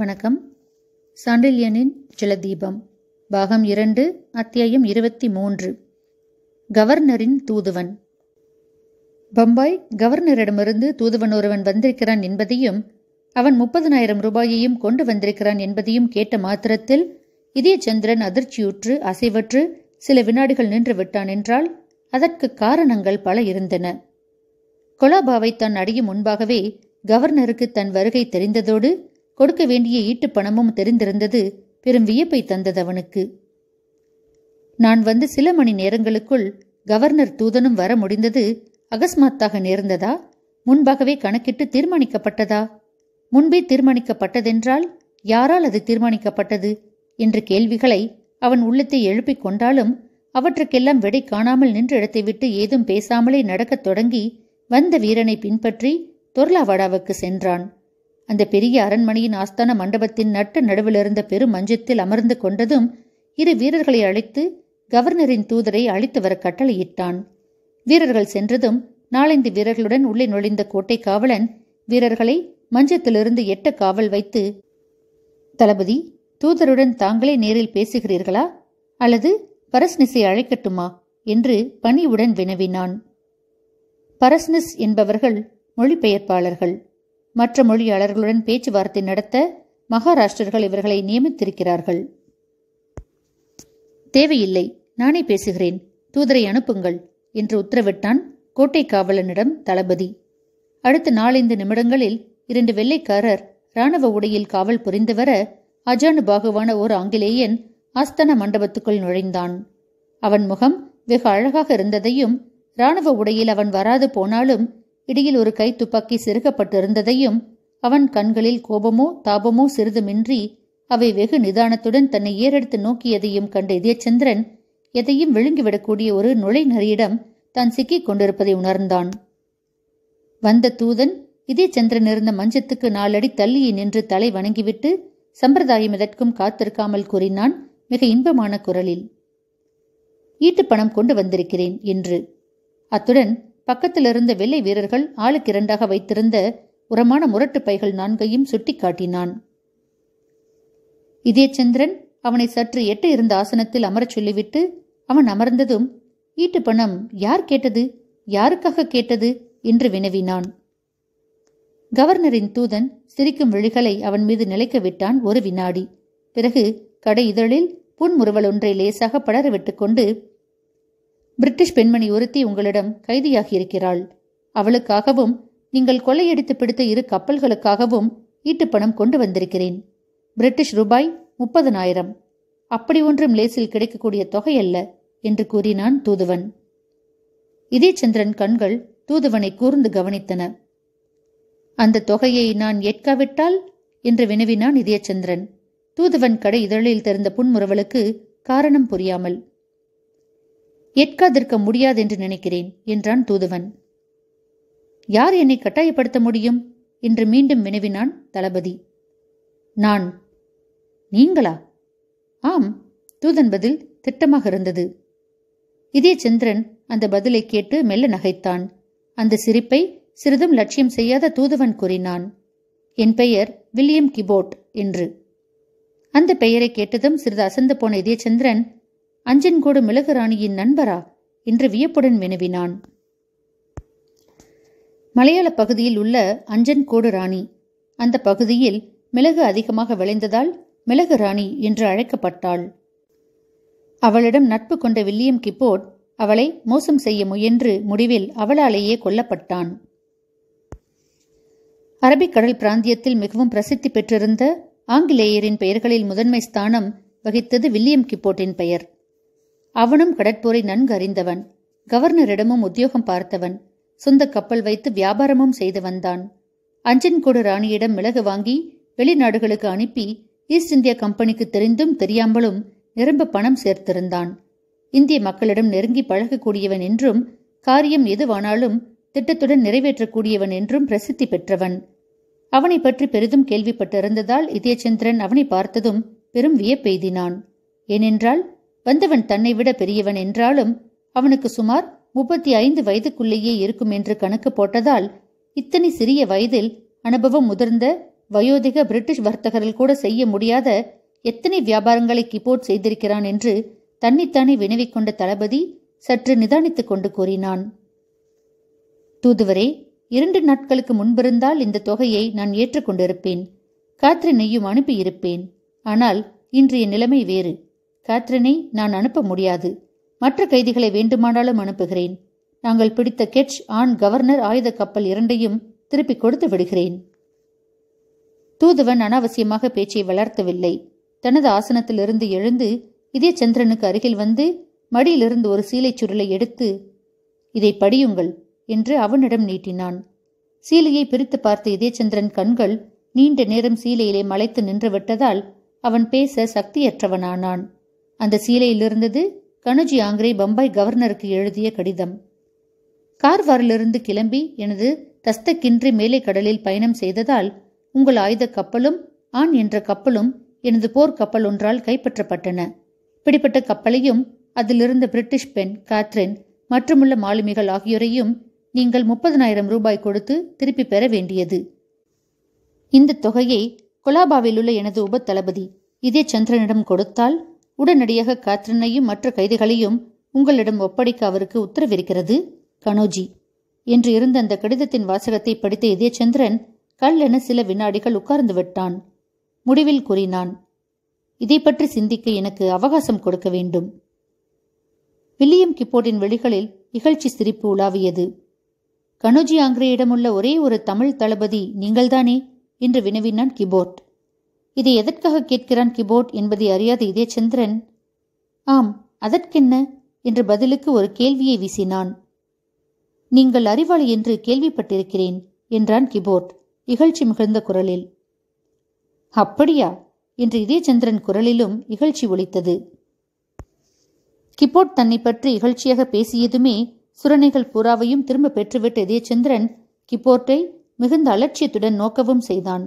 வணக்கம் சாண்டில்யனின் ஜலதீபம் பாகம் இரண்டு அத்தியாயம் இருபத்தி மூன்று கவர்னரின் தூதுவன் பம்பாய் கவர்னரிடமிருந்து தூதுவன் ஒருவன் வந்திருக்கிறான் என்பதையும் அவன் முப்பதனாயிரம் ரூபாயையும் கொண்டு வந்திருக்கிறான் என்பதையும் கேட்ட மாத்திரத்தில் இதயச்சந்திரன் அதிர்ச்சியுற்று அசைவற்று சில வினாடிகள் நின்று விட்டான் என்றால் அதற்கு காரணங்கள் பல இருந்தன கொலாபாவை தான் அடையும் முன்பாகவே கவர்னருக்கு தன் வருகை தெரிந்ததோடு கொடுக்க வேண்டிய ஈட்டுப் பணமும் தெரிந்திருந்தது பெரும் வியப்பை தந்தது அவனுக்கு நான் வந்து சில மணி நேரங்களுக்குள் கவர்னர் தூதனும் வர முடிந்தது அகஸ்மாத்தாக நேர்ந்ததா முன்பாகவே கணக்கிட்டு தீர்மானிக்கப்பட்டதா முன்பே தீர்மானிக்கப்பட்டதென்றால் யாரால் அது தீர்மானிக்கப்பட்டது என்ற கேள்விகளை அவன் உள்ளத்தை எழுப்பிக் கொண்டாலும் அவற்றுக்கெல்லாம் விடை காணாமல் நின்ற இடத்தை விட்டு ஏதும் பேசாமலே நடக்கத் தொடங்கி வந்த வீரனை பின்பற்றி தொர்லாவாடாவுக்கு சென்றான் அந்த பெரிய அரண்மனையின் ஆஸ்தான மண்டபத்தின் நட்டு நடுவில் இருந்த பெரும் மஞ்சத்தில் அமர்ந்து கொண்டதும் இரு வீரர்களை அழைத்து கவர்னரின் தூதரை அழைத்து வர கட்டளையிட்டான் வீரர்கள் சென்றதும் நாலந்து வீரர்களுடன் உள்ளே நுழைந்த கோட்டை காவலன் வீரர்களை மஞ்சத்திலிருந்து எட்ட காவல் வைத்து தளபதி தூதருடன் தாங்களே நேரில் பேசுகிறீர்களா அல்லது பரஸ்னிஸை அழைக்கட்டுமா என்று பணிவுடன் வினவினான் பரஸ்னிஸ் என்பவர்கள் மொழிபெயர்ப்பாளர்கள் மற்ற மொழியாளர்களுடன் பேச்சுவார்த்தை நடத்த மகாராஷ்டிரர்கள் இவர்களை நியமித்திருக்கிறார்கள் தேவையில்லை நானே பேசுகிறேன் தூதரை அனுப்புங்கள் என்று உத்தரவிட்டான் கோட்டை காவலனிடம் தளபதி அடுத்த நாலைந்து நிமிடங்களில் இரண்டு வெள்ளைக்காரர் ராணுவ உடையில் காவல் புரிந்து வர அஜானு பாகுவான ஓர் ஆங்கிலேயன் அஸ்தன மண்டபத்துக்குள் நுழைந்தான் அவன் முகம் வெகு அழகாக இருந்ததையும் ராணுவ உடையில் அவன் வராது போனாலும் இடியில் ஒரு கை துப்பாக்கி செருகப்பட்டிருந்ததையும் அவன் கண்களில் கோபமோ தாபமோ சிறிதுமின்றி அவை வெகு நிதானத்துடன் தன்னை ஏறெடுத்து நோக்கியதையும் கண்ட இதயச்சந்திரன் எதையும் விழுங்கிவிடக்கூடிய ஒரு நுழை நரியிடம் தான் சிக்கிக் கொண்டிருப்பதை உணர்ந்தான் வந்த தூதன் இதயச்சந்திரன் இருந்த மஞ்சத்துக்கு நாலடி தள்ளியே நின்று தலை வணங்கிவிட்டு சம்பிரதாயம் எதற்கும் காத்திருக்காமல் கூறினான் மிக இன்பமான குரலில் ஈட்டுப்பணம் கொண்டு வந்திருக்கிறேன் என்று அத்துடன் பக்கத்திலிருந்த வெள்ளை வீரர்கள் ஆளுக்கு இரண்டாக வைத்திருந்த உரமான முரட்டு பைகள் நான்கையும் சுட்டி காட்டினான் இதயச்சந்திரன் அவனை சற்று எட்டு இருந்த ஆசனத்தில் அமரச் சொல்லிவிட்டு அவன் அமர்ந்ததும் ஈட்டு பணம் யார் கேட்டது யாருக்காக கேட்டது என்று வினவினான் கவர்னரின் தூதன் சிரிக்கும் விழிகளை அவன் மீது நிலைக்க விட்டான் ஒரு வினாடி பிறகு கடை இதழில் புன்முறுவல் ஒன்றை லேசாக படரவிட்டுக் கொண்டு பிரிட்டிஷ் பெண்மணி ஒருத்தி உங்களிடம் கைதியாகியிருக்கிறாள் அவளுக்காகவும் நீங்கள் கொள்ளையடித்து பிடித்த இரு கப்பல்களுக்காகவும் ஈட்டுப்பணம் கொண்டு வந்திருக்கிறேன் பிரிட்டிஷ் ரூபாய் முப்பதனாயிரம் அப்படி ஒன்றும் லேசில் கிடைக்கக்கூடிய தொகையல்ல என்று கூறினான் தூதுவன் இதயச்சந்திரன் கண்கள் தூதுவனை கூர்ந்து கவனித்தன அந்த தொகையை நான் ஏற்காவிட்டால் என்று வினவினான் இதயச்சந்திரன் தூதுவன் கடை இதழில் தெரிந்த புன்முறவலுக்கு காரணம் புரியாமல் ஏற்காதிருக்க முடியாதென்று நினைக்கிறேன் என்றான் தூதுவன் யார் என்னை கட்டாயப்படுத்த முடியும் என்று மீண்டும் வினவினான் தளபதி நான் நீங்களா ஆம் தூதன் பதில் திட்டமாக இருந்தது இதே சந்திரன் அந்த பதிலை கேட்டு மெல்ல நகைத்தான் அந்த சிரிப்பை சிறிதும் லட்சியம் செய்யாத தூதுவன் கூறினான் என் பெயர் வில்லியம் கிபோட் என்று அந்த பெயரை கேட்டதும் சிறிது அசந்து போன இதயச்சந்திரன் அஞ்சன்கோடு மிளகு ராணியின் நண்பரா என்று வியப்புடன் வினவினான் மலையாள பகுதியில் உள்ள அஞ்சன்கோடு ராணி அந்த பகுதியில் மிளகு அதிகமாக விளைந்ததால் மிளகு ராணி என்று அழைக்கப்பட்டாள் அவளிடம் நட்பு கொண்ட வில்லியம் கிப்போர்ட் அவளை மோசம் செய்ய முயன்று முடிவில் அவளாலேயே கொல்லப்பட்டான் அரபிக்கடல் பிராந்தியத்தில் மிகவும் பிரசித்தி பெற்றிருந்த ஆங்கிலேயரின் பெயர்களில் முதன்மை ஸ்தானம் வகித்தது வில்லியம் கிப்போர்ட்டின் பெயர் அவனும் கடற்போரை நன்கு அறிந்தவன் கவர்னரிடமும் உத்தியோகம் பார்த்தவன் சொந்த கப்பல் வைத்து வியாபாரமும் செய்து வந்தான் அஞ்சன்கோடு ராணியிடம் மிளகு வாங்கி வெளிநாடுகளுக்கு அனுப்பி ஈஸ்ட் இந்தியா கம்பெனிக்கு தெரிந்தும் தெரியாமலும் நிரம்ப பணம் சேர்த்திருந்தான் இந்திய மக்களிடம் நெருங்கி பழகக்கூடியவன் என்றும் காரியம் எதுவானாலும் திட்டத்துடன் நிறைவேற்றக்கூடியவன் என்றும் பிரசித்தி பெற்றவன் அவனை பற்றி பெரிதும் கேள்விப்பட்டிருந்ததால் இதயச்சந்திரன் அவனை பார்த்ததும் பெரும் வியப்பெய்தினான் ஏனென்றால் வந்தவன் தன்னை விட பெரியவன் என்றாலும் அவனுக்கு சுமார் முப்பத்தி ஐந்து வயதுக்குள்ளேயே இருக்கும் என்று கணக்கு போட்டதால் இத்தனை சிறிய வயதில் அனுபவம் முதிர்ந்த வயோதிக பிரிட்டிஷ் வர்த்தகர்கள் கூட செய்ய முடியாத எத்தனை வியாபாரங்களை கிபோர்ட் செய்திருக்கிறான் என்று தன்னைத்தானே கொண்ட தளபதி சற்று நிதானித்துக் கொண்டு கூறினான் தூதுவரே இரண்டு நாட்களுக்கு முன்பிருந்தால் இந்த தொகையை நான் ஏற்றுக்கொண்டிருப்பேன் நெய்யும் அனுப்பியிருப்பேன் ஆனால் இன்றைய நிலைமை வேறு காத்ரினை நான் அனுப்ப முடியாது மற்ற கைதிகளை வேண்டுமானாலும் அனுப்புகிறேன் நாங்கள் பிடித்த கெட்ச் ஆண் கவர்னர் ஆயுத கப்பல் இரண்டையும் திருப்பிக் கொடுத்து விடுகிறேன் தூதுவன் அனாவசியமாக பேச்சை வளர்த்தவில்லை தனது ஆசனத்திலிருந்து எழுந்து இதே சந்திரனுக்கு அருகில் வந்து மடியிலிருந்து ஒரு சீலைச் சுருளை எடுத்து இதை படியுங்கள் என்று அவனிடம் நீட்டினான் சீலையை பிரித்து பார்த்த இதயச்சந்திரன் கண்கள் நீண்ட நேரம் சீலையிலே மலைத்து நின்றுவிட்டதால் அவன் பேச சக்தியற்றவனானான் அந்த சீலையில் இருந்தது கணுஜி ஆங்கிரே பம்பாய் கவர்னருக்கு எழுதிய கடிதம் கார்வாரிலிருந்து கிளம்பி எனது தஸ்தக்கின்றி மேலை கடலில் பயணம் செய்ததால் உங்கள் ஆயுத கப்பலும் ஆண் என்ற கப்பலும் எனது போர் கப்பல் ஒன்றால் கைப்பற்றப்பட்டன பிடிப்பட்ட கப்பலையும் அதிலிருந்த பிரிட்டிஷ் பெண் காத்ரின் மற்றுமுள்ள மாலுமிகள் ஆகியோரையும் நீங்கள் முப்பதனாயிரம் ரூபாய் கொடுத்து திருப்பி பெற வேண்டியது இந்த தொகையை கொலாபாவில் உள்ள எனது உப தளபதி இதே சந்திரனிடம் கொடுத்தால் உடனடியாக காத்ரினையும் மற்ற கைதிகளையும் உங்களிடம் ஒப்படைக்க அவருக்கு உத்தரவிருக்கிறது கனோஜி என்று இருந்த அந்த கடிதத்தின் வாசகத்தை படித்த இதயச்சந்திரன் கல் என சில வினாடிகள் உட்கார்ந்து விட்டான் முடிவில் கூறினான் இதை பற்றி சிந்திக்க எனக்கு அவகாசம் கொடுக்க வேண்டும் வில்லியம் கிப்போர்டின் வெளிகளில் இகழ்ச்சி சிரிப்பு உலாவியது கனோஜி ஆங்கிரேயிடமுள்ள ஒரே ஒரு தமிழ் தளபதி நீங்கள்தானே என்று வினவினான் கிபோர்ட் இதை எதற்காக கேட்கிறான் கிபோர்ட் என்பதை அறியாத இதே சந்திரன் ஆம் அதற்கென்ன என்று பதிலுக்கு ஒரு கேள்வியை வீசினான் நீங்கள் அறிவாளி என்று கேள்விப்பட்டிருக்கிறேன் என்றான் கிபோர்ட் இகழ்ச்சி மிகுந்த குரலில் அப்படியா என்று இதே சந்திரன் குரலிலும் இகழ்ச்சி ஒலித்தது கிபோர்ட் தன்னை பற்றி இகழ்ச்சியாக பேசியதுமே சுரணைகள் பூராவையும் திரும்ப பெற்றுவிட்ட இதே சந்திரன் கிபோர்ட்டை மிகுந்த அலட்சியத்துடன் நோக்கவும் செய்தான்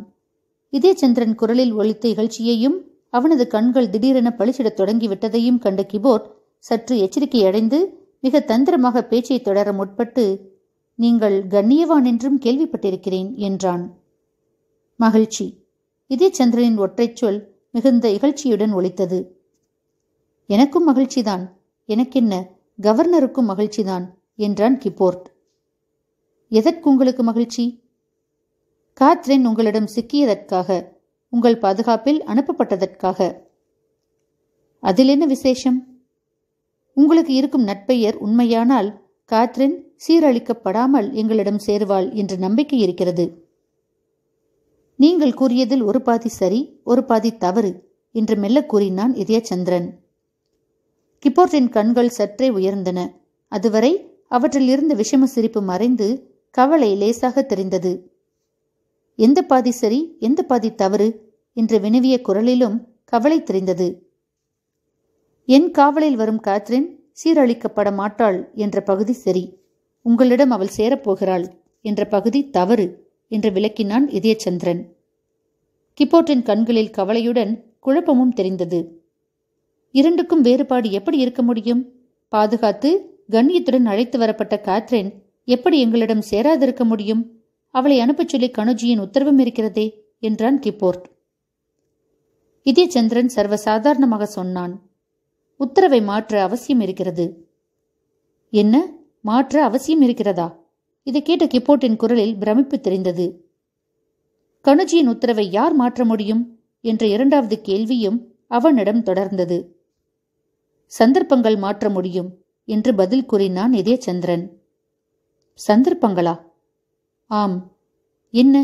இதே சந்திரன் குரலில் ஒலித்த இகழ்ச்சியையும் அவனது கண்கள் திடீரென பளிச்சிடத் தொடங்கிவிட்டதையும் கண்ட கிபோர்ட் சற்று எச்சரிக்கை அடைந்து மிக தந்திரமாக பேச்சை தொடர முற்பட்டு நீங்கள் கண்ணியவான் என்றும் கேள்விப்பட்டிருக்கிறேன் என்றான் மகிழ்ச்சி சந்திரனின் ஒற்றைச் சொல் மிகுந்த இகழ்ச்சியுடன் ஒழித்தது எனக்கும் மகிழ்ச்சிதான் எனக்கென்ன கவர்னருக்கும் மகிழ்ச்சிதான் என்றான் கிபோர்ட் எதற்கு உங்களுக்கு மகிழ்ச்சி காத்ரின் உங்களிடம் சிக்கியதற்காக உங்கள் பாதுகாப்பில் அனுப்பப்பட்டதற்காக அதில் என்ன விசேஷம் உங்களுக்கு இருக்கும் நட்பெயர் உண்மையானால் காத்ரின் சீரழிக்கப்படாமல் எங்களிடம் சேருவாள் என்ற நம்பிக்கை இருக்கிறது நீங்கள் கூறியதில் ஒரு பாதி சரி ஒரு பாதி தவறு என்று மெல்ல கூறினான் இதயச்சந்திரன் கிபோர்டின் கண்கள் சற்றே உயர்ந்தன அதுவரை அவற்றில் இருந்த விஷம சிரிப்பு மறைந்து கவலை லேசாக தெரிந்தது எந்த பாதி சரி எந்த பாதி தவறு என்று வினவிய குரலிலும் கவலை தெரிந்தது என் காவலில் வரும் காத்ரின் சீரழிக்கப்பட மாட்டாள் என்ற பகுதி சரி உங்களிடம் அவள் சேரப்போகிறாள் என்ற பகுதி தவறு என்று விளக்கினான் இதயச்சந்திரன் கிப்போட்டின் கண்களில் கவலையுடன் குழப்பமும் தெரிந்தது இரண்டுக்கும் வேறுபாடு எப்படி இருக்க முடியும் பாதுகாத்து கண்ணியத்துடன் அழைத்து வரப்பட்ட காத்ரின் எப்படி எங்களிடம் சேராதிருக்க முடியும் அவளை அனுப்பச் சொல்லி கணுஜியின் உத்தரவும் இருக்கிறதே என்றான் கிப்போர்ட் இதே சந்திரன் சர்வசாதாரணமாக சொன்னான் உத்தரவை மாற்ற அவசியம் இருக்கிறது என்ன மாற்ற அவசியம் இருக்கிறதா இதை கேட்ட கிப்போர்ட்டின் குரலில் பிரமிப்பு தெரிந்தது கணுஜியின் உத்தரவை யார் மாற்ற முடியும் என்ற இரண்டாவது கேள்வியும் அவனிடம் தொடர்ந்தது சந்தர்ப்பங்கள் மாற்ற முடியும் என்று பதில் கூறினான் இதே சந்திரன் சந்தர்ப்பங்களா ஆம் என்ன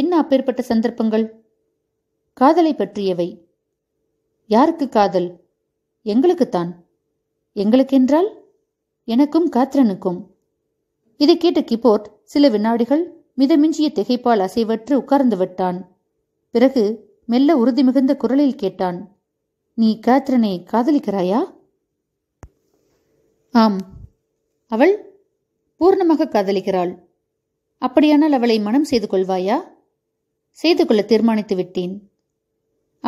என்ன அப்பேற்பட்ட சந்தர்ப்பங்கள் காதலை பற்றியவை யாருக்கு காதல் எங்களுக்குத்தான் எங்களுக்கென்றால் எனக்கும் காத்ரனுக்கும் இதை கேட்ட கிபோர்ட் சில வினாடிகள் மிதமிஞ்சிய திகைப்பால் அசைவற்று உட்கார்ந்து விட்டான் பிறகு மெல்ல உறுதி மிகுந்த குரலில் கேட்டான் நீ காத்ரனை காதலிக்கிறாயா ஆம் அவள் பூர்ணமாக காதலிக்கிறாள் அப்படியானால் அவளை மனம் செய்து கொள்வாயா செய்து கொள்ள தீர்மானித்து விட்டேன்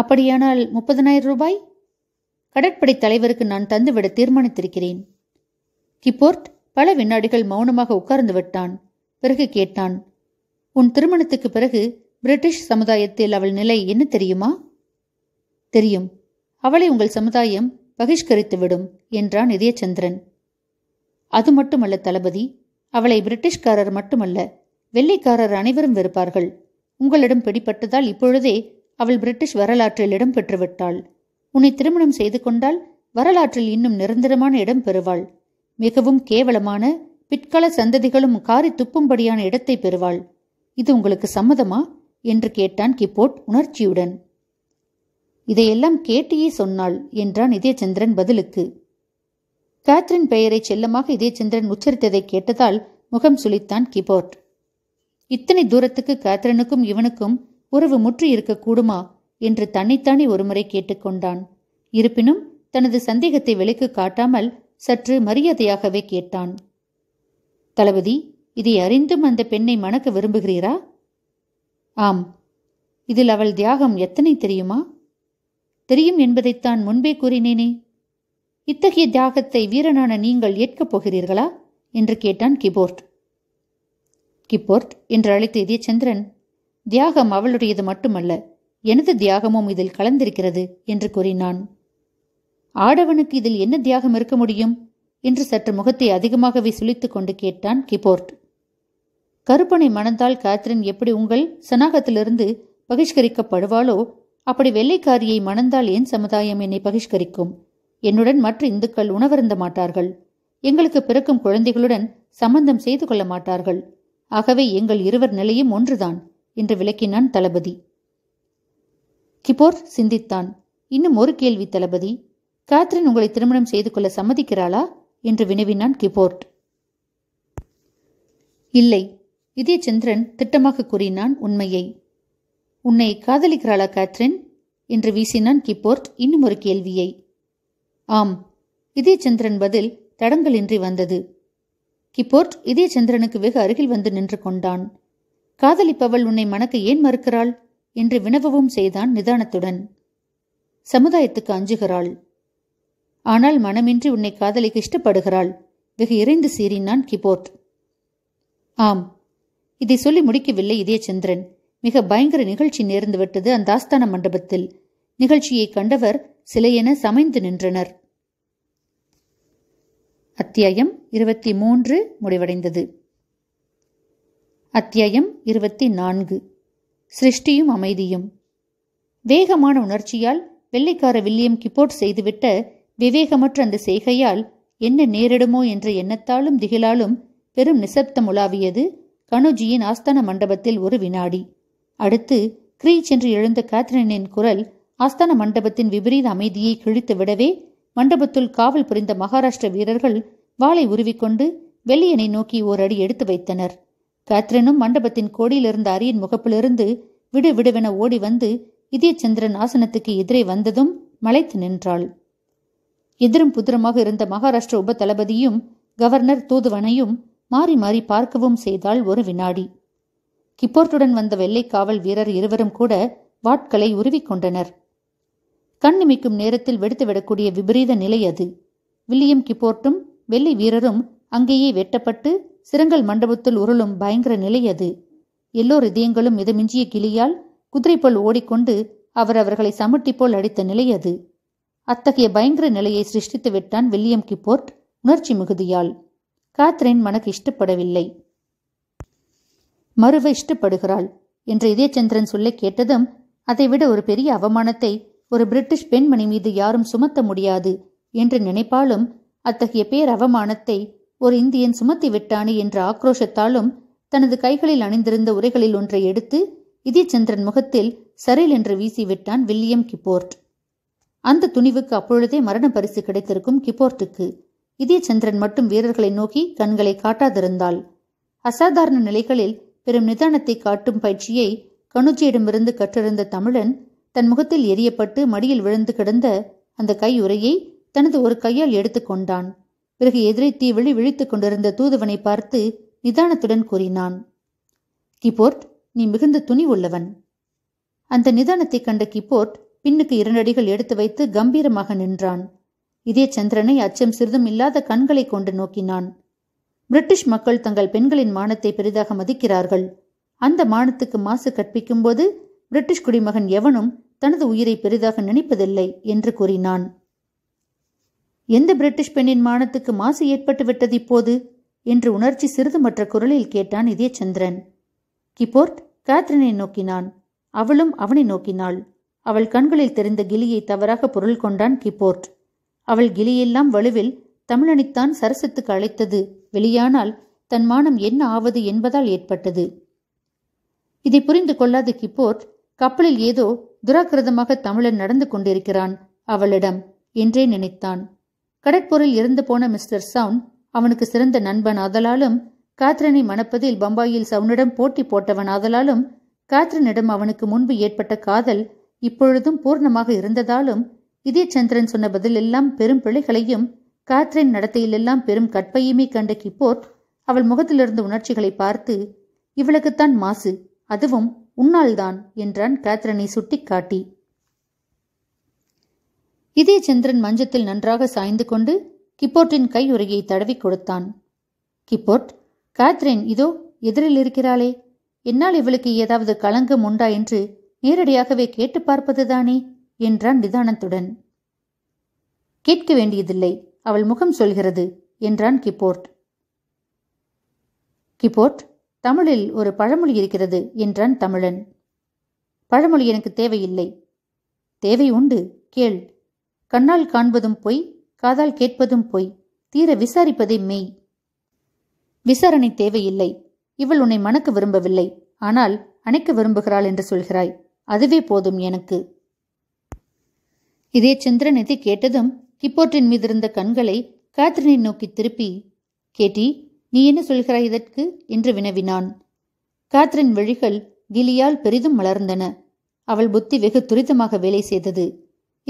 அப்படியானால் முப்பதனாயிரம் ரூபாய் கடற்படை தலைவருக்கு நான் தந்துவிட தீர்மானித்திருக்கிறேன் கிபோர்ட் பல வினாடிகள் மௌனமாக உட்கார்ந்து விட்டான் பிறகு கேட்டான் உன் திருமணத்துக்கு பிறகு பிரிட்டிஷ் சமுதாயத்தில் அவள் நிலை என்ன தெரியுமா தெரியும் அவளை உங்கள் சமுதாயம் பகிஷ்கரித்துவிடும் என்றான் இதயச்சந்திரன் அது மட்டுமல்ல தளபதி அவளை பிரிட்டிஷ்காரர் மட்டுமல்ல வெள்ளைக்காரர் அனைவரும் வெறுப்பார்கள் உங்களிடம் பிடிப்பட்டதால் இப்பொழுதே அவள் பிரிட்டிஷ் வரலாற்றில் இடம் பெற்றுவிட்டாள் உன்னை திருமணம் செய்து கொண்டால் வரலாற்றில் இன்னும் நிரந்தரமான இடம் பெறுவாள் மிகவும் கேவலமான பிற்கால சந்ததிகளும் காரி துப்பும்படியான இடத்தை பெறுவாள் இது உங்களுக்கு சம்மதமா என்று கேட்டான் கிப்போட் உணர்ச்சியுடன் இதையெல்லாம் கேட்டியே சொன்னாள் என்றான் இதயச்சந்திரன் பதிலுக்கு காத்ரின் பெயரை செல்லமாக இதயச்சந்திரன் உச்சரித்ததை கேட்டதால் முகம் சுழித்தான் கிபோர்ட் இத்தனை தூரத்துக்கு கேத்ரனுக்கும் இவனுக்கும் உறவு முற்றி இருக்கக்கூடுமா என்று தன்னைத்தானே ஒருமுறை கேட்டுக்கொண்டான் இருப்பினும் தனது சந்தேகத்தை விலைக்கு காட்டாமல் சற்று மரியாதையாகவே கேட்டான் தளபதி இதை அறிந்தும் அந்த பெண்ணை மணக்க விரும்புகிறீரா ஆம் இதில் அவள் தியாகம் எத்தனை தெரியுமா தெரியும் என்பதைத்தான் முன்பே கூறினேனே இத்தகைய தியாகத்தை வீரனான நீங்கள் ஏற்கப் போகிறீர்களா என்று கேட்டான் கிபோர்ட் கிப்போர்த் என்று இதே சந்திரன் தியாகம் அவளுடையது மட்டுமல்ல எனது தியாகமும் இதில் கலந்திருக்கிறது என்று கூறினான் ஆடவனுக்கு இதில் என்ன தியாகம் இருக்க முடியும் என்று சற்று முகத்தை அதிகமாகவே சுழித்துக் கொண்டு கேட்டான் கிபோர்ட் கருப்பனை மணந்தால் காத்ரின் எப்படி உங்கள் சனாகத்திலிருந்து பகிஷ்கரிக்கப்படுவாளோ அப்படி வெள்ளைக்காரியை மணந்தால் என் சமுதாயம் என்னை பகிஷ்கரிக்கும் என்னுடன் மற்ற இந்துக்கள் உணவருந்த மாட்டார்கள் எங்களுக்கு பிறக்கும் குழந்தைகளுடன் சம்பந்தம் செய்து கொள்ள மாட்டார்கள் ஆகவே எங்கள் இருவர் நிலையும் ஒன்றுதான் என்று விளக்கினான் தளபதி கிபோர் சிந்தித்தான் இன்னும் ஒரு கேள்வி தளபதி காத்ரின் உங்களை திருமணம் செய்து கொள்ள சம்மதிக்கிறாளா என்று வினவினான் கிபோர்ட் இல்லை சந்திரன் திட்டமாக கூறினான் உண்மையை உன்னை காதலிக்கிறாளா கேத்ரின் என்று வீசினான் கிப்போர்ட் இன்னும் ஒரு கேள்வியை ஆம் சந்திரன் பதில் தடங்களின்றி வந்தது கிப்போர்ட் சந்திரனுக்கு வெகு அருகில் வந்து நின்று கொண்டான் காதலிப்பவள் உன்னை மணக்க ஏன் மறுக்கிறாள் என்று வினவவும் செய்தான் நிதானத்துடன் சமுதாயத்துக்கு அஞ்சுகிறாள் ஆனால் மனமின்றி உன்னை காதலிக்கு இஷ்டப்படுகிறாள் வெகு இறைந்து சீறினான் கிபோர்ட் ஆம் இதை சொல்லி முடிக்கவில்லை இதயச்சந்திரன் மிக பயங்கர நிகழ்ச்சி நேர்ந்துவிட்டது அந்த ஆஸ்தான மண்டபத்தில் நிகழ்ச்சியை கண்டவர் சிலையென சமைந்து நின்றனர் அத்தியாயம் இருபத்தி மூன்று முடிவடைந்தது அத்தியாயம் இருபத்தி நான்கு சிருஷ்டியும் அமைதியும் வேகமான உணர்ச்சியால் வெள்ளைக்கார வில்லியம் கிப்போர்ட் செய்துவிட்ட விவேகமற்ற அந்த செய்கையால் என்ன நேரிடுமோ என்ற எண்ணத்தாலும் திகிலாலும் பெரும் நிசப்தம் உலாவியது கனுஜியின் ஆஸ்தான மண்டபத்தில் ஒரு வினாடி அடுத்து கிரீச் என்று எழுந்த காத்ரினின் குரல் ஆஸ்தான மண்டபத்தின் விபரீத அமைதியை கிழித்து விடவே மண்டபத்துள் காவல் புரிந்த மகாராஷ்டிர வீரர்கள் வாளை உருவிக்கொண்டு வெள்ளியனை நோக்கி ஓர் அடி எடுத்து வைத்தனர் கேத்ரினும் மண்டபத்தின் கோடியிலிருந்த அரியின் முகப்பிலிருந்து விடு விடுவென ஓடி வந்து இதயச்சந்திரன் ஆசனத்துக்கு எதிரே வந்ததும் மலைத்து நின்றாள் எதிரும் புதிரமாக இருந்த மகாராஷ்டிர உப தளபதியும் கவர்னர் தூதுவனையும் மாறி மாறி பார்க்கவும் செய்தாள் ஒரு வினாடி கிப்போர்ட்டுடன் வந்த வெள்ளை காவல் வீரர் இருவரும் கூட வாட்களை உருவிக்கொண்டனர் கண் இமைக்கும் நேரத்தில் வெடித்துவிடக்கூடிய விபரீத நிலை அது வில்லியம் கிப்போர்ட்டும் வெள்ளி வீரரும் அங்கேயே வெட்டப்பட்டு சிறங்கல் மண்டபத்தில் உருளும் பயங்கர நிலை அது எல்லோர் இதயங்களும் மிதமிஞ்சிய கிளியால் போல் ஓடிக்கொண்டு அவர் அவர்களை சமட்டி போல் அடித்த நிலை அது அத்தகைய பயங்கர நிலையை சிருஷ்டித்து விட்டான் வில்லியம் கிப்போர்ட் உணர்ச்சி மிகுதியால் காத்ரின் மனக்கு இஷ்டப்படவில்லை மறுவ இஷ்டப்படுகிறாள் என்று இதயச்சந்திரன் சொல்லை கேட்டதும் அதைவிட ஒரு பெரிய அவமானத்தை ஒரு பிரிட்டிஷ் பெண்மணி மீது யாரும் சுமத்த முடியாது என்று நினைப்பாலும் அத்தகைய பேர் அவமானத்தை ஒரு இந்தியன் சுமத்தி விட்டானே என்ற ஆக்ரோஷத்தாலும் தனது கைகளில் அணிந்திருந்த உரைகளில் ஒன்றை எடுத்து இதிச்சந்திரன் முகத்தில் சரில் என்று வீசிவிட்டான் வில்லியம் கிப்போர்ட் அந்த துணிவுக்கு அப்பொழுதே மரண பரிசு கிடைத்திருக்கும் கிப்போர்ட்டுக்கு இதயச்சந்திரன் மட்டும் வீரர்களை நோக்கி கண்களை காட்டாதிருந்தாள் அசாதாரண நிலைகளில் பெரும் நிதானத்தை காட்டும் பயிற்சியை கணுஜியிடமிருந்து கற்றிருந்த தமிழன் தன் முகத்தில் எரியப்பட்டு மடியில் விழுந்து கிடந்த அந்த கை உரையை தனது ஒரு கையால் எடுத்துக்கொண்டான் பிறகு எதிரே தீ விழி விழித்துக் கொண்டிருந்த தூதுவனை பார்த்து நிதானத்துடன் கூறினான் கிபோர்ட் நீ மிகுந்த துணி உள்ளவன் அந்த நிதானத்தை கண்ட கிபோர்ட் பின்னுக்கு இரண்டடிகள் எடுத்து வைத்து கம்பீரமாக நின்றான் இதே சந்திரனை அச்சம் சிறிதும் இல்லாத கண்களை கொண்டு நோக்கினான் பிரிட்டிஷ் மக்கள் தங்கள் பெண்களின் மானத்தை பெரிதாக மதிக்கிறார்கள் அந்த மானத்துக்கு மாசு கற்பிக்கும் போது பிரிட்டிஷ் குடிமகன் எவனும் தனது உயிரை பெரிதாக நினைப்பதில்லை என்று கூறினான் எந்த பிரிட்டிஷ் பெண்ணின் மானத்துக்கு மாசு ஏற்பட்டு விட்டது இப்போது என்று உணர்ச்சி சிறிது மற்ற குரலில் கேட்டான் சந்திரன் கிபோர்ட் கேத்ரினை நோக்கினான் அவளும் அவனை நோக்கினாள் அவள் கண்களில் தெரிந்த கிளியை தவறாக பொருள் கொண்டான் கிபோர்ட் அவள் கிளியெல்லாம் வலுவில் தமிழனித்தான் சரசத்துக்கு அழைத்தது வெளியானால் தன் மானம் என்ன ஆவது என்பதால் ஏற்பட்டது இதை புரிந்து கொள்ளாத கிப்போர்ட் கப்பலில் ஏதோ துராக்கிரதமாக தமிழன் நடந்து கொண்டிருக்கிறான் அவளிடம் என்றே நினைத்தான் கடற்பூரில் இறந்து போன மிஸ்டர் சவுன் அவனுக்கு சிறந்த நண்பன் ஆதலாலும் காத்ரனை மணப்பதில் பம்பாயில் சவுனிடம் போட்டி போட்டவன் ஆதலாலும் காத்ரனிடம் அவனுக்கு முன்பு ஏற்பட்ட காதல் இப்பொழுதும் பூர்ணமாக இருந்ததாலும் இதே சந்திரன் சொன்ன பதிலெல்லாம் பெரும் பிழைகளையும் காத்ரின் நடத்தையிலெல்லாம் பெரும் கற்பையுமே கண்ட கிப்போர்ட் அவள் முகத்திலிருந்து உணர்ச்சிகளை பார்த்து இவளுக்குத்தான் மாசு அதுவும் உன்னால்தான் என்றான் கேத்ரனை சுட்டிக்காட்டி சந்திரன் மஞ்சத்தில் நன்றாக சாய்ந்து கொண்டு கிப்போர்ட்டின் கையுறையை தடவி கொடுத்தான் கிப்போர்ட் காத்ரின் இதோ எதிரில் இருக்கிறாளே என்னால் இவளுக்கு ஏதாவது களங்கம் உண்டா என்று நேரடியாகவே கேட்டு பார்ப்பதுதானே என்றான் நிதானத்துடன் கேட்க வேண்டியதில்லை அவள் முகம் சொல்கிறது என்றான் கிப்போர்ட் கிப்போர்ட் தமிழில் ஒரு பழமொழி இருக்கிறது என்றான் தமிழன் பழமொழி எனக்கு தேவையில்லை தேவை உண்டு கேள் கண்ணால் காண்பதும் பொய் காதால் கேட்பதும் பொய் தீர விசாரிப்பதே மெய் விசாரணை தேவையில்லை இவள் உன்னை மணக்க விரும்பவில்லை ஆனால் அணைக்க விரும்புகிறாள் என்று சொல்கிறாய் அதுவே போதும் எனக்கு இதே சந்திரனிதி கேட்டதும் கிப்போர்ட்டின் மீதிருந்த கண்களை காத்ரினை நோக்கி திருப்பி கேட்டி நீ என்ன சொல்கிறாய் இதற்கு என்று வினவினான் காத்ரின் விழிகள் கிலியால் பெரிதும் மலர்ந்தன அவள் புத்தி வெகு துரிதமாக வேலை செய்தது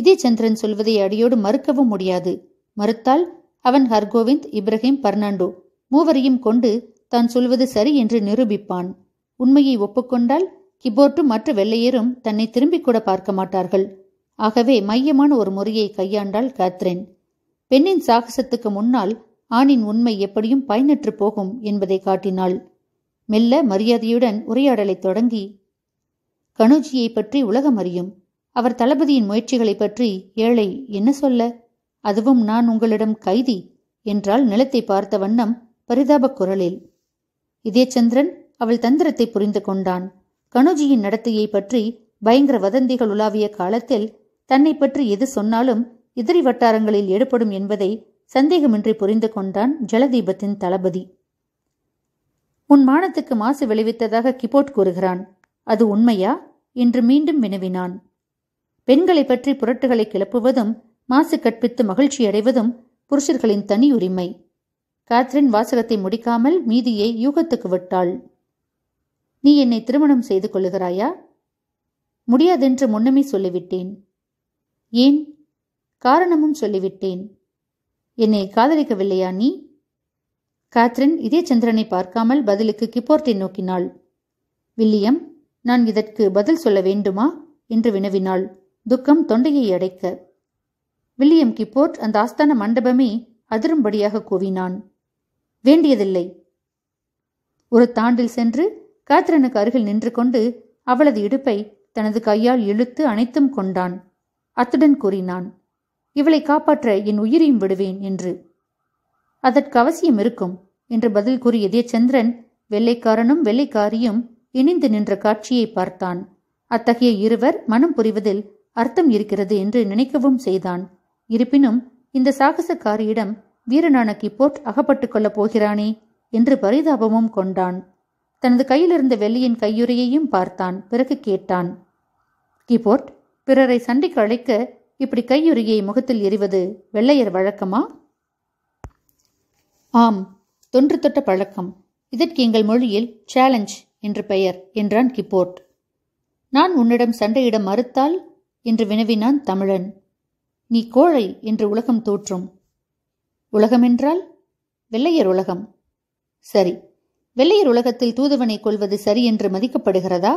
இதே சந்திரன் சொல்வதை அடியோடு மறுக்கவும் முடியாது மறுத்தால் அவன் ஹர்கோவிந்த் இப்ரஹிம் பர்னாண்டோ மூவரையும் கொண்டு தான் சொல்வது சரி என்று நிரூபிப்பான் உண்மையை ஒப்புக்கொண்டால் கிபோர்ட்டும் மற்ற வெள்ளையரும் தன்னை திரும்பிக் கூட பார்க்க மாட்டார்கள் ஆகவே மையமான ஒரு முறையை கையாண்டாள் காத்ரின் பெண்ணின் சாகசத்துக்கு முன்னால் ஆணின் உண்மை எப்படியும் பயனற்று போகும் என்பதை காட்டினாள் மெல்ல மரியாதையுடன் உரையாடலை தொடங்கி கணுஜியை பற்றி உலகம் அறியும் அவர் தளபதியின் முயற்சிகளை பற்றி ஏழை என்ன சொல்ல அதுவும் நான் உங்களிடம் கைதி என்றால் நிலத்தை பார்த்த வண்ணம் பரிதாபக் குரலில் இதே சந்திரன் அவள் தந்திரத்தை புரிந்து கொண்டான் கணுஜியின் நடத்தையை பற்றி பயங்கர வதந்திகள் உலாவிய காலத்தில் தன்னை பற்றி எது சொன்னாலும் எதிரி வட்டாரங்களில் எடுப்படும் என்பதை சந்தேகமின்றி புரிந்து கொண்டான் ஜலதீபத்தின் தளபதி உன் மானத்துக்கு மாசு விளைவித்ததாக கிபோட் கூறுகிறான் அது உண்மையா என்று மீண்டும் வினவினான் பெண்களை பற்றி புரட்டுகளை கிளப்புவதும் மாசு கற்பித்து மகிழ்ச்சியடைவதும் புருஷர்களின் தனி உரிமை காத்ரின் வாசகத்தை முடிக்காமல் மீதியை யூகத்துக்கு விட்டாள் நீ என்னை திருமணம் செய்து கொள்ளுகிறாயா முடியாதென்று முன்னமே சொல்லிவிட்டேன் ஏன் காரணமும் சொல்லிவிட்டேன் என்னை காதலிக்கவில்லையா நீ காத்ரின் இதே சந்திரனை பார்க்காமல் பதிலுக்கு கிப்போர்ட்டை நோக்கினாள் வில்லியம் நான் இதற்கு பதில் சொல்ல வேண்டுமா என்று வினவினாள் துக்கம் தொண்டையை அடைக்க வில்லியம் கிப்போர்ட் அந்த ஆஸ்தான மண்டபமே அதிரும்படியாக கூவினான் வேண்டியதில்லை ஒரு தாண்டில் சென்று காத்ரனுக்கு அருகில் நின்று கொண்டு அவளது இடுப்பை தனது கையால் இழுத்து அணைத்தும் கொண்டான் அத்துடன் கூறினான் இவளை காப்பாற்ற என் உயிரையும் விடுவேன் என்று அதற்கு அவசியம் இருக்கும் என்று பதில் கூறியதே சந்திரன் வெள்ளைக்காரனும் வெள்ளைக்காரியும் இணைந்து நின்ற காட்சியை பார்த்தான் அத்தகைய இருவர் மனம் புரிவதில் அர்த்தம் இருக்கிறது என்று நினைக்கவும் செய்தான் இருப்பினும் இந்த சாகசக்காரியிடம் வீரநாணக்கி போட் அகப்பட்டுக் கொள்ளப் போகிறானே என்று பரிதாபமும் கொண்டான் தனது கையிலிருந்த வெள்ளியின் கையுறையையும் பார்த்தான் பிறகு கேட்டான் கிபோர்ட் பிறரை சண்டைக்கு அழைக்க இப்படி கையுருகியை முகத்தில் எறிவது வெள்ளையர் வழக்கமா ஆம் தொன்று தொட்ட பழக்கம் இதற்கு எங்கள் மொழியில் சேலஞ்ச் என்று பெயர் என்றான் கிப்போர்ட் நான் உன்னிடம் சண்டையிட மறுத்தால் என்று வினவினான் தமிழன் நீ கோழை என்று உலகம் தோற்றும் உலகம் என்றால் வெள்ளையர் உலகம் சரி வெள்ளையர் உலகத்தில் தூதுவனை கொள்வது சரி என்று மதிக்கப்படுகிறதா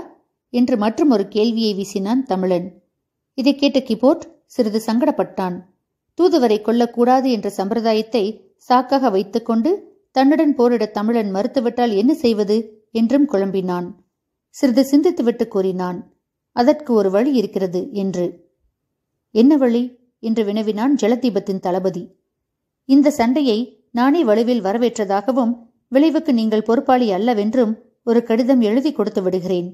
என்று மற்றும் ஒரு கேள்வியை வீசினான் தமிழன் இதை கேட்ட கிபோர்ட் சிறிது சங்கடப்பட்டான் தூதுவரை கொல்லக்கூடாது என்ற சம்பிரதாயத்தை சாக்காக வைத்துக்கொண்டு தன்னுடன் போரிட தமிழன் மறுத்துவிட்டால் என்ன செய்வது என்றும் குழம்பினான் சிறிது சிந்தித்துவிட்டு கூறினான் அதற்கு ஒரு வழி இருக்கிறது என்று என்ன வழி என்று வினவினான் ஜலதீபத்தின் தளபதி இந்த சண்டையை நானே வலுவில் வரவேற்றதாகவும் விளைவுக்கு நீங்கள் பொறுப்பாளி அல்லவென்றும் ஒரு கடிதம் எழுதி கொடுத்து விடுகிறேன்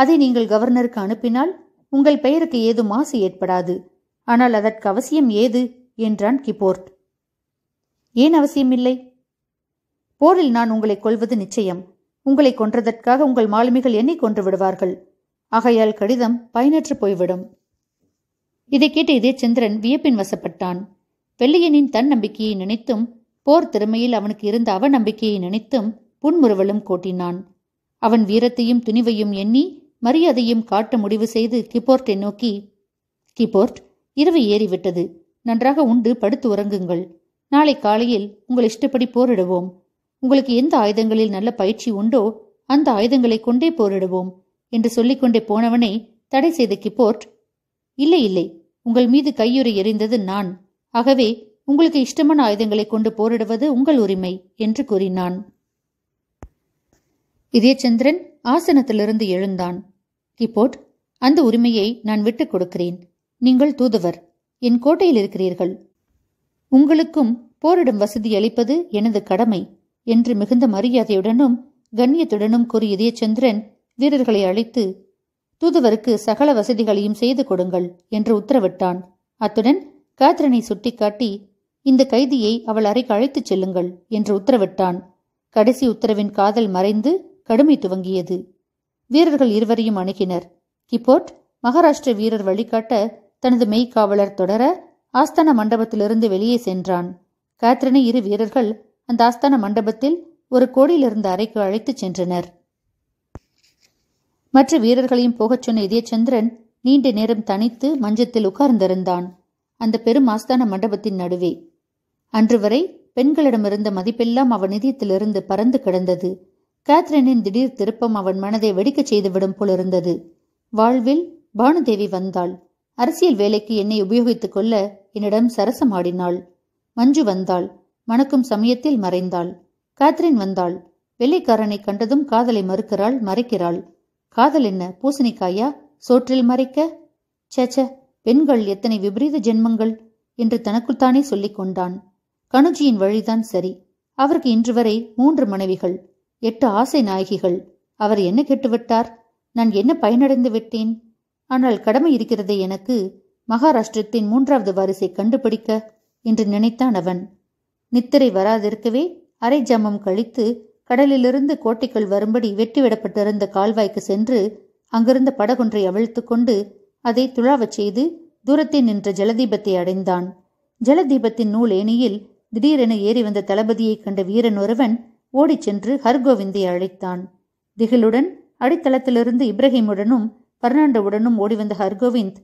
அதை நீங்கள் கவர்னருக்கு அனுப்பினால் உங்கள் பெயருக்கு ஏதும் மாசு ஏற்படாது ஆனால் அதற்கு அவசியம் ஏது என்றான் கிபோர்ட் ஏன் அவசியமில்லை போரில் நான் உங்களை கொள்வது நிச்சயம் உங்களை கொன்றதற்காக உங்கள் மாலுமிகள் என்னை கொன்று விடுவார்கள் ஆகையால் கடிதம் பயனற்று போய்விடும் இதை கேட்ட இதே சந்திரன் வியப்பின் வசப்பட்டான் வெள்ளியனின் தன் நம்பிக்கையை நினைத்தும் போர் திறமையில் அவனுக்கு இருந்த அவநம்பிக்கையை நினைத்தும் புன்முறுவலும் கோட்டினான் அவன் வீரத்தையும் துணிவையும் எண்ணி மரியாதையும் காட்ட முடிவு செய்து கிபோர்ட்டை நோக்கி கிபோர்ட் இரவு ஏறிவிட்டது நன்றாக உண்டு படுத்து உறங்குங்கள் நாளை காலையில் உங்கள் இஷ்டப்படி போரிடுவோம் உங்களுக்கு எந்த ஆயுதங்களில் நல்ல பயிற்சி உண்டோ அந்த ஆயுதங்களை கொண்டே போரிடுவோம் என்று சொல்லிக்கொண்டே போனவனை தடை செய்த கிப்போர்ட் இல்லை இல்லை உங்கள் மீது கையுறை எறிந்தது நான் ஆகவே உங்களுக்கு இஷ்டமான ஆயுதங்களை கொண்டு போரிடுவது உங்கள் உரிமை என்று கூறினான் இதயச்சந்திரன் ஆசனத்திலிருந்து எழுந்தான் கிப்போர்ட் அந்த உரிமையை நான் விட்டுக் கொடுக்கிறேன் நீங்கள் தூதுவர் என் கோட்டையில் இருக்கிறீர்கள் உங்களுக்கும் போரிடும் வசதி அளிப்பது எனது கடமை என்று மிகுந்த மரியாதையுடனும் கண்ணியத்துடனும் கூறிய இதயச்சந்திரன் வீரர்களை அழைத்து தூதுவருக்கு சகல வசதிகளையும் செய்து கொடுங்கள் என்று உத்தரவிட்டான் அத்துடன் காத்ரனை சுட்டிக்காட்டி இந்த கைதியை அவள் அறைக்கு அழைத்துச் செல்லுங்கள் என்று உத்தரவிட்டான் கடைசி உத்தரவின் காதல் மறைந்து கடுமை துவங்கியது வீரர்கள் இருவரையும் அணுகினர் கிபோர்ட் மகாராஷ்டிர வீரர் வழிகாட்ட தனது மெய்காவலர் தொடர ஆஸ்தான மண்டபத்திலிருந்து வெளியே சென்றான் காத்ரினை இரு வீரர்கள் அந்த ஆஸ்தான மண்டபத்தில் ஒரு கோடியிலிருந்து அறைக்கு அழைத்துச் சென்றனர் மற்ற வீரர்களையும் போகச் சொன்ன இதயச்சந்திரன் நீண்ட நேரம் தனித்து மஞ்சத்தில் உட்கார்ந்திருந்தான் அந்த பெரும் ஆஸ்தான மண்டபத்தின் நடுவே அன்று வரை பெண்களிடமிருந்த மதிப்பெல்லாம் அவன் இதயத்திலிருந்து பறந்து கிடந்தது காத்ரினின் திடீர் திருப்பம் அவன் மனதை வெடிக்கச் செய்துவிடும் போலிருந்தது வாழ்வில் பானுதேவி வந்தாள் அரசியல் வேலைக்கு என்னை உபயோகித்துக் கொள்ள என்னிடம் சரசமாடினாள் மஞ்சு வந்தாள் மணக்கும் சமயத்தில் மறைந்தாள் காத்ரின் வந்தாள் வெள்ளைக்காரனை கண்டதும் காதலை மறுக்கிறாள் மறைக்கிறாள் காதல் என்ன பூசணிக்காயா சோற்றில் மறைக்க சேச்ச பெண்கள் எத்தனை விபரீத ஜென்மங்கள் என்று தனக்குத்தானே சொல்லிக் கொண்டான் கணுஜியின் வழிதான் சரி அவருக்கு இன்று வரை மூன்று மனைவிகள் எட்டு ஆசை நாயகிகள் அவர் என்ன கெட்டுவிட்டார் நான் என்ன பயனடைந்து விட்டேன் ஆனால் கடமை இருக்கிறது எனக்கு மகாராஷ்டிரத்தின் மூன்றாவது வாரிசை கண்டுபிடிக்க என்று நினைத்தான் அவன் நித்திரை வராதிருக்கவே அரை ஜாமம் கழித்து கடலிலிருந்து கோட்டைக்குள் வரும்படி வெட்டிவிடப்பட்டிருந்த கால்வாய்க்கு சென்று அங்கிருந்த படகொன்றை அவிழ்த்து கொண்டு அதை துழாவச் செய்து தூரத்தில் நின்ற ஜலதீபத்தை அடைந்தான் ஜலதீபத்தின் நூல் ஏணியில் திடீரென ஏறி வந்த தளபதியை கண்ட வீரன் ஒருவன் ஓடிச் சென்று ஹர்கோவிந்தை அழைத்தான் திகிலுடன் அடித்தளத்திலிருந்து இப்ரஹீமுடனும் பர்னாண்டவுடனும் ஓடிவந்த ஹர்கோவிந்த்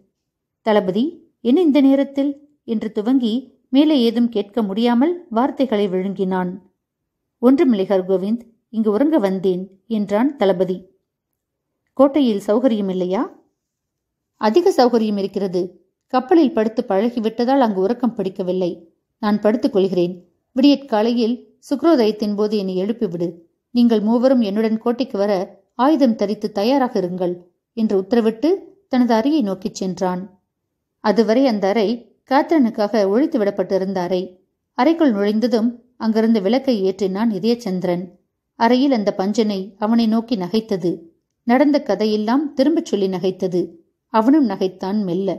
தளபதி என்ன இந்த நேரத்தில் என்று துவங்கி மேலே ஏதும் கேட்க முடியாமல் வார்த்தைகளை விழுங்கினான் ஒன்றுமில்லை ஹர்கோவிந்த் இங்கு உறங்க வந்தேன் என்றான் தளபதி கோட்டையில் சௌகரியம் இல்லையா அதிக சௌகரியம் இருக்கிறது கப்பலில் படுத்து பழகிவிட்டதால் அங்கு உறக்கம் பிடிக்கவில்லை நான் படுத்துக் கொள்கிறேன் விடியற்காலையில் சுக்ரோதயத்தின் போது என்னை எழுப்பிவிடு நீங்கள் மூவரும் என்னுடன் கோட்டைக்கு வர ஆயுதம் தரித்து தயாராக இருங்கள் என்று உத்தரவிட்டு தனது அறையை நோக்கிச் சென்றான் அதுவரை அந்த அறை காத்திரனுக்காக ஒழித்து விடப்பட்டிருந்த அறை அறைக்குள் நுழைந்ததும் அங்கிருந்து விளக்கை ஏற்றினான் இதயச்சந்திரன் அறையில் அந்த பஞ்சனை அவனை நோக்கி நகைத்தது நடந்த கதையெல்லாம் திரும்பச் சொல்லி நகைத்தது அவனும் நகைத்தான் மெல்ல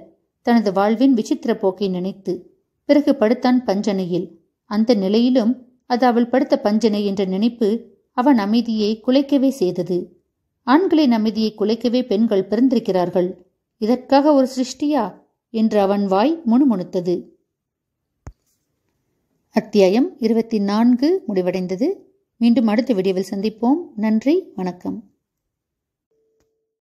தனது வாழ்வின் விசித்திர போக்கை நினைத்து பிறகு படுத்தான் பஞ்சனையில் அந்த நிலையிலும் அது அவள் படுத்த பஞ்சனை என்ற நினைப்பு அவன் அமைதியை குலைக்கவே செய்தது ஆண்களின் அமைதியை குலைக்கவே பெண்கள் பிறந்திருக்கிறார்கள் இதற்காக ஒரு சிருஷ்டியா என்று அவன் வாய் முணுமுணுத்தது அத்தியாயம் இருபத்தி நான்கு முடிவடைந்தது மீண்டும் அடுத்த வீடியோவில் சந்திப்போம் நன்றி வணக்கம்